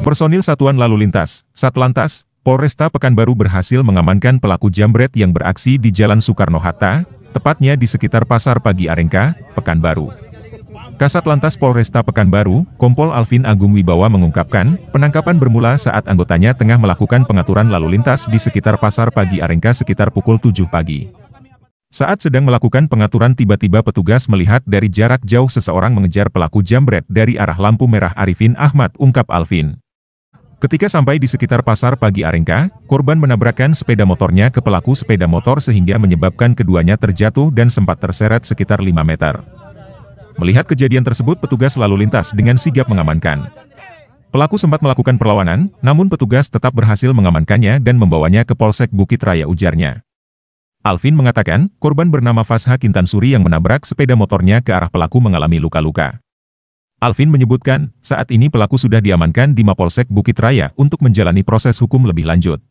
Personil Satuan Lalu Lintas, Satlantas, Polresta Pekanbaru berhasil mengamankan pelaku jambret yang beraksi di Jalan Soekarno-Hatta, tepatnya di sekitar Pasar Pagi Arengka, Pekanbaru. Kasat Lantas Polresta Pekanbaru, Kompol Alvin Agung Wibawa mengungkapkan, penangkapan bermula saat anggotanya tengah melakukan pengaturan lalu lintas di sekitar Pasar Pagi Arengka sekitar pukul 7 pagi. Saat sedang melakukan pengaturan tiba-tiba petugas melihat dari jarak jauh seseorang mengejar pelaku jambret dari arah lampu merah Arifin Ahmad ungkap Alvin. Ketika sampai di sekitar pasar pagi Arengka, korban menabrakkan sepeda motornya ke pelaku sepeda motor sehingga menyebabkan keduanya terjatuh dan sempat terseret sekitar 5 meter. Melihat kejadian tersebut petugas lalu lintas dengan sigap mengamankan. Pelaku sempat melakukan perlawanan, namun petugas tetap berhasil mengamankannya dan membawanya ke Polsek Bukit Raya ujarnya. Alvin mengatakan, korban bernama Fasha Kintansuri yang menabrak sepeda motornya ke arah pelaku mengalami luka-luka. Alvin menyebutkan, saat ini pelaku sudah diamankan di Mapolsek Bukit Raya untuk menjalani proses hukum lebih lanjut.